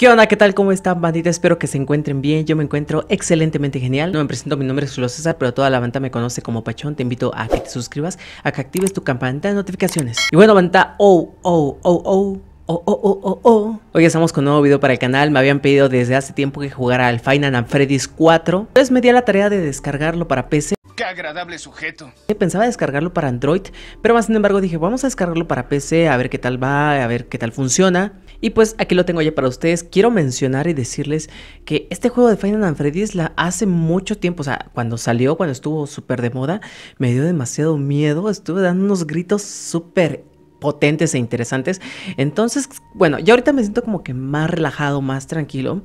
¿Qué onda? ¿Qué tal? ¿Cómo están, bandita? Espero que se encuentren bien. Yo me encuentro excelentemente genial. No me presento, mi nombre es Julio César, pero toda la banda me conoce como Pachón. Te invito a que te suscribas, a que actives tu campanita de notificaciones. Y bueno, banda, oh, oh, oh, oh. Oh, oh, oh, oh, oh. Hoy estamos con un nuevo video para el canal. Me habían pedido desde hace tiempo que jugara al Final and Freddy's 4. Entonces me di a la tarea de descargarlo para PC. Qué agradable sujeto. Pensaba descargarlo para Android, pero más sin embargo dije, vamos a descargarlo para PC, a ver qué tal va, a ver qué tal funciona. Y pues aquí lo tengo ya para ustedes. Quiero mencionar y decirles que este juego de Final Fantasy la hace mucho tiempo, o sea, cuando salió, cuando estuvo súper de moda, me dio demasiado miedo, estuve dando unos gritos súper potentes e interesantes. Entonces, bueno, ya ahorita me siento como que más relajado, más tranquilo,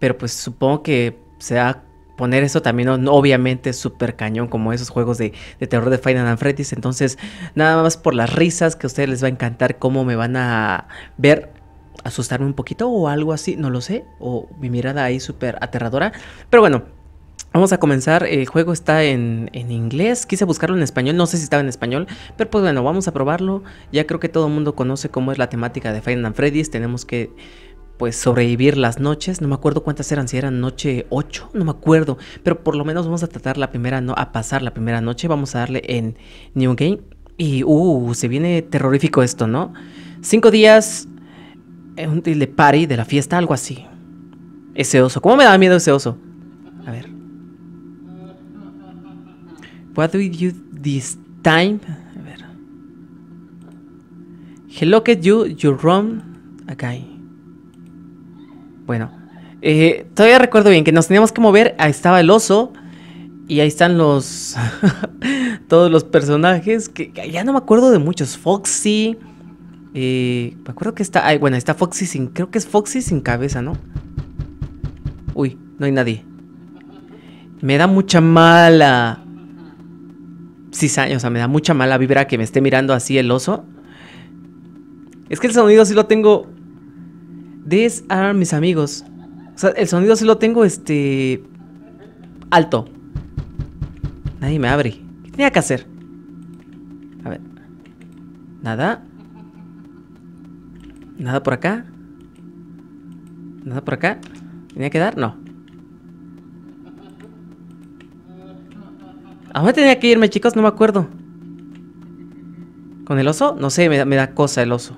pero pues supongo que se ha poner eso también, no, obviamente, súper cañón, como esos juegos de, terror de Final and Freddy's. Entonces, nada más por las risas que a ustedes les va a encantar, cómo me van a ver asustarme un poquito o algo así, no lo sé, o mi mirada ahí súper aterradora. Pero bueno, Vamos a comenzar, el juego está en, inglés, quise buscarlo en español, no sé si estaba en español, pero pues bueno, vamos a probarlo. Ya creo que todo el mundo conoce cómo es la temática de Final Freddy's, tenemos que pues sobrevivir las noches, no me acuerdo cuántas eran, si eran noche 8, no me acuerdo, pero por lo menos vamos a tratar la primera, no, a pasar la primera noche, vamos a darle en New Game y, uh, se viene terrorífico esto, ¿no? Cinco días, eh, un de party de la fiesta, algo así. Ese oso, ¿cómo me da miedo ese oso? A ver. What do you this time? A ver. Hello looked you, you run, guy. Bueno, eh, todavía recuerdo bien que nos teníamos que mover. Ahí estaba el oso. Y ahí están los. todos los personajes. Que, ya no me acuerdo de muchos. Foxy. Eh, me acuerdo que está. Ay, bueno, está Foxy sin. Creo que es Foxy sin cabeza, ¿no? Uy, no hay nadie. Me da mucha mala. Sí, o sea, me da mucha mala vibra que me esté mirando así el oso. Es que el sonido sí lo tengo These are mis amigos. O sea, el sonido sí lo tengo, este... Alto. Nadie me abre. ¿Qué tenía que hacer? A ver. Nada. Nada por acá. Nada por acá. ¿Tenía que dar? No. ¿A dónde tenía que irme, chicos? No me acuerdo. ¿Con el oso? No sé, me da cosa el oso.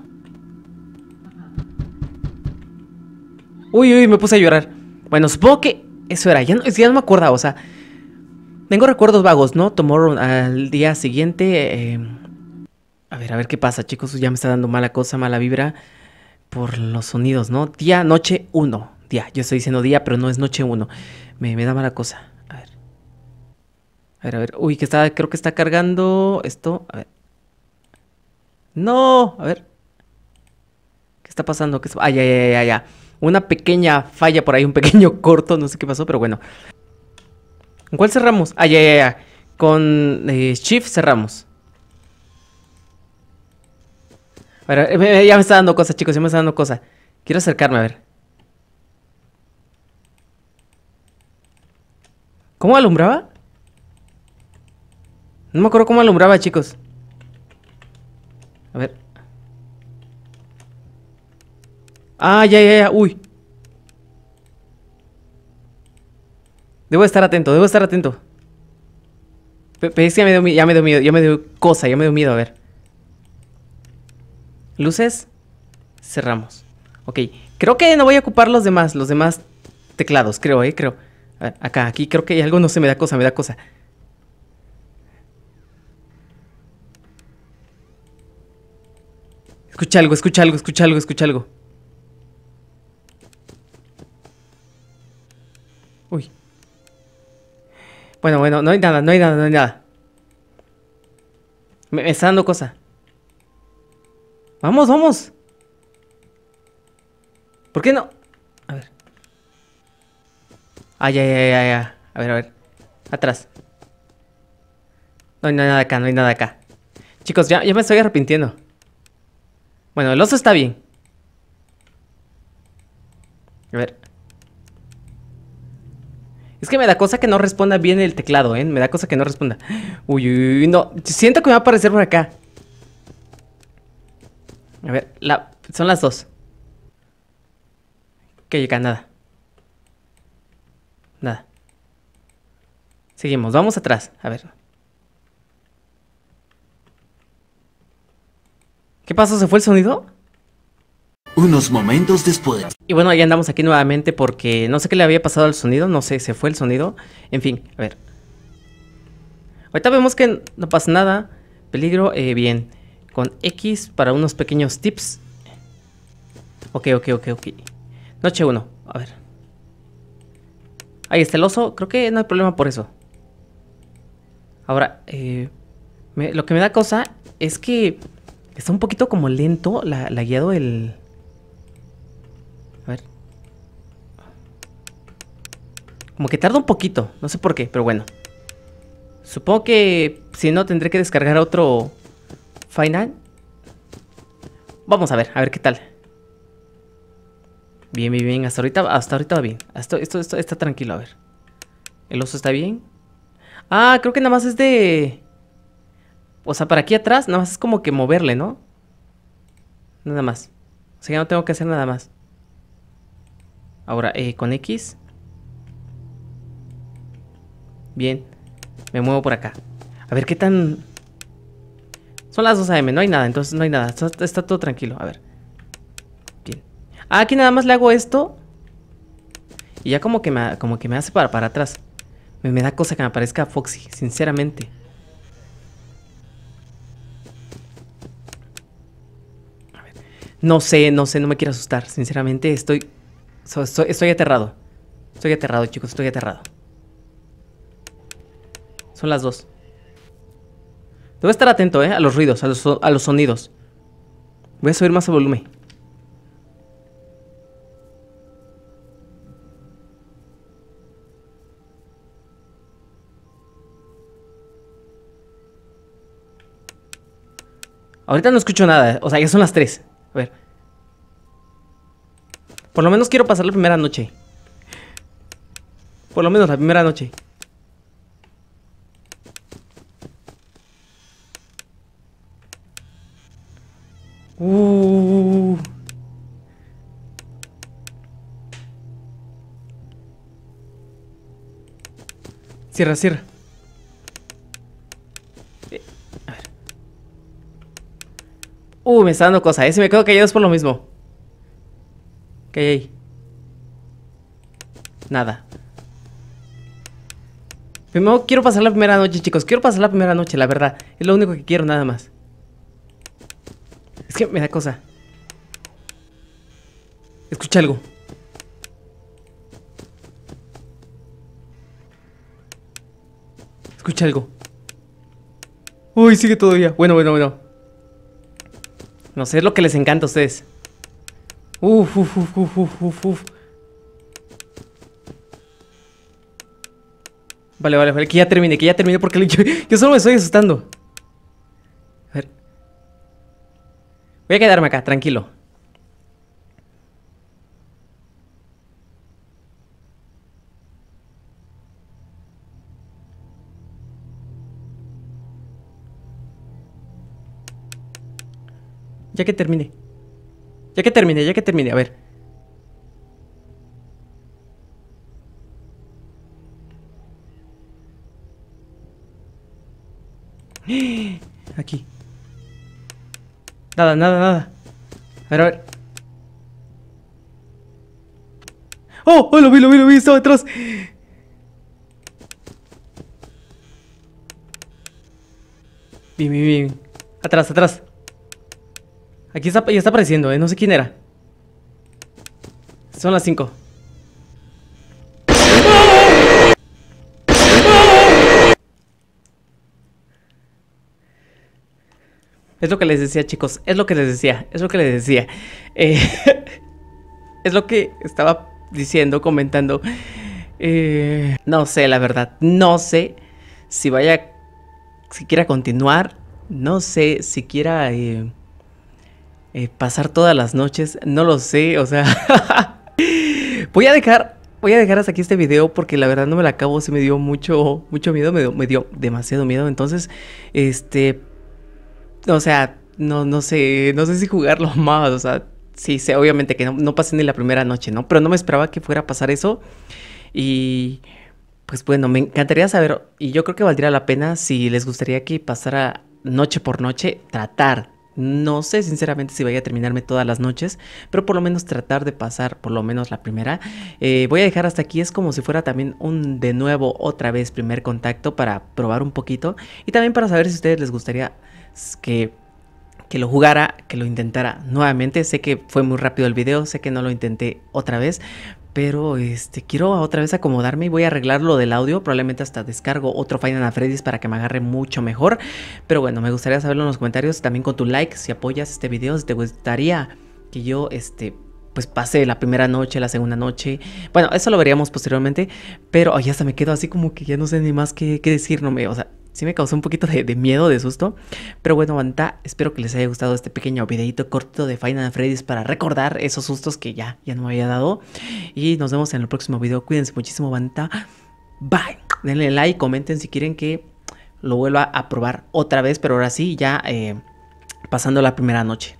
Uy, uy, me puse a llorar. Bueno, supongo que eso era. Ya no, ya me acuerdo, o sea. Tengo recuerdos vagos, ¿no? Tomorrow al día siguiente. Em, a ver, a ver qué pasa, chicos. Ya me está dando mala cosa, mala vibra. Por los sonidos, ¿no? Día, noche, uno. Día. Yo estoy diciendo día, pero no es noche uno. Me, da mala cosa. A ver. A ver, a ver. Uy, que está. Creo que está cargando esto. A ver. No. A ver. ¿Qué está pasando? ¿Qué ay, ay, ay, ay una pequeña falla por ahí, un pequeño corto, no sé qué pasó, pero bueno. ¿Con cuál cerramos? Ah, ya, ya, ya. Con Chief eh, Shift cerramos. A ver, eh, eh, ya me está dando cosas, chicos, ya me está dando cosas. Quiero acercarme, a ver. ¿Cómo alumbraba? No me acuerdo cómo alumbraba, chicos. A ver. Ah, ya, ya, ya. Uy. Debo estar atento, debo estar atento. Pero es que ya me dio, me miedo, ya me dio cosa, ya me dio miedo, a ver. Luces. Cerramos. Ok. Creo que no voy a ocupar los demás, los demás teclados, creo, eh, creo. acá, aquí creo que hay algo no se me da cosa, me da cosa. Escucha algo, escucha algo, escucha algo, escucha algo. Bueno, bueno, no hay nada, no hay nada, no hay nada. Me, está dando cosa. Vamos, vamos. ¿Por qué no? A ver. Ay, ah, ay, ay, ay, ay. A ver, a ver. Atrás. No hay nada acá, no hay nada acá. Chicos, ya, ya me estoy arrepintiendo. Bueno, el oso está bien. A ver. Es que me da cosa que no responda bien el teclado, ¿eh? Me da cosa que no responda. Uy, uy, no. Siento que me va a aparecer por acá. A ver, la... son las dos. Que llega, nada. Nada. Seguimos, vamos atrás. A ver. ¿Qué pasó? ¿Se fue el sonido? Unos momentos después. Y bueno, ya andamos aquí nuevamente porque no sé qué le había pasado al sonido, no sé, se fue el sonido. En fin, a ver. Ahorita vemos que no pasa nada. Peligro, eh, bien. Con X para unos pequeños tips. Ok, ok, ok, ok. Noche 1, a ver. Ahí está el oso, creo que no hay problema por eso. Ahora, eh, lo que me da cosa es que está un poquito como lento la guiado el, Como que tarda un poquito, no sé por qué, pero bueno. Supongo que si no tendré que descargar otro Final. Vamos a ver, a ver qué tal. Bien, bien, bien. Hasta ahorita, hasta va bien. esto, esto está tranquilo, a ver. El oso está bien. Ah, creo que nada más es de... O sea, para aquí atrás nada más es como que moverle, ¿no? Nada más. O sea, ya no tengo que hacer nada más. Ahora, eh, con X. Bien. Me muevo por acá. A ver, ¿qué tan...? Son las 2 AM, no hay nada, entonces no hay nada. Está, todo tranquilo, a ver. Bien. Ah, aquí nada más le hago esto. Y ya como que me, como que me hace para, para atrás. Me, da cosa que me aparezca Foxy, sinceramente. No sé, no sé, no me quiero asustar. Sinceramente, estoy, estoy aterrado. Estoy aterrado, chicos, estoy aterrado. Son las dos. a estar atento, ¿eh? A los ruidos, a los, a los sonidos. Voy a subir más el volumen. Ahorita no escucho nada, eh. o sea, ya son las 3. A ver. Por lo menos quiero pasar la primera noche. Por lo menos la primera noche. Uh. Cierra, cierra. Eh, a ver. Uh, me está dando cosa. Ese eh. si me quedo callado es por lo mismo. ¿Qué hay ahí? Nada. Primero quiero pasar la primera noche, chicos. Quiero pasar la primera noche, la verdad. Es lo único que quiero, nada más. Es que me da cosa. Escucha algo. Escucha algo. Uy, sigue todavía. Bueno, bueno, bueno. No sé, es lo que les encanta a ustedes. Uf, uf, uf, uf, uf, uf, uf. Vale, vale, vale, que ya termine, que ya termine porque yo, yo solo me estoy asustando. Voy a quedarme acá, tranquilo. Ya que termine. Ya que termine, ya que termine. A ver. Aquí. Nada, nada, nada. A ver, a ver. ¡Oh! ¡Oh! Lo vi, lo vi, lo vi. Estaba detrás. Bien, bien, bien. Atrás, atrás. Aquí está, ya está apareciendo, ¿eh? No sé quién era. Son las 5. Es lo que les decía, chicos. Es lo que les decía. Es lo que les decía. Eh, es lo que estaba diciendo, comentando. Eh, no sé, la verdad. No sé si vaya. Si quiera continuar. No sé si quiera eh, pasar todas las noches. No lo sé. O sea. voy a dejar. Voy a dejar hasta aquí este video porque la verdad no me la acabo, se me dio mucho, mucho miedo, me dio demasiado miedo. Entonces, este, o sea, no, no sé, no sé si jugarlo más, o sea, sí sé, obviamente que no, no pasé ni la primera noche, ¿no? Pero no me esperaba que fuera a pasar eso y pues bueno, me encantaría saber y yo creo que valdría la pena si les gustaría que pasara noche por noche tratar no sé sinceramente si vaya a terminarme todas las noches, pero por lo menos tratar de pasar por lo menos la primera. Eh, voy a dejar hasta aquí, es como si fuera también un de nuevo otra vez primer contacto para probar un poquito y también para saber si a ustedes les gustaría que que lo jugara, que lo intentara nuevamente. Sé que fue muy rápido el video, sé que no lo intenté otra vez, pero este, quiero otra vez acomodarme y voy a arreglar lo del audio. Probablemente hasta descargo otro Final para que me agarre mucho mejor. Pero bueno, me gustaría saberlo en los comentarios. También con tu like, si apoyas este video, si te gustaría que yo este, pues pase la primera noche, la segunda noche. Bueno, eso lo veríamos posteriormente. Pero ya se me quedo así como que ya no sé ni más qué, qué decir. No me, o sea, sí me causó un poquito de, miedo, de susto. Pero bueno, Banta. espero que les haya gustado este pequeño videito cortito de Final Freddy's para recordar esos sustos que ya, ya no me había dado. Y nos vemos en el próximo video. Cuídense muchísimo, Banta. Bye. Denle like, comenten si quieren que lo vuelva a probar otra vez, pero ahora sí, ya eh, pasando la primera noche.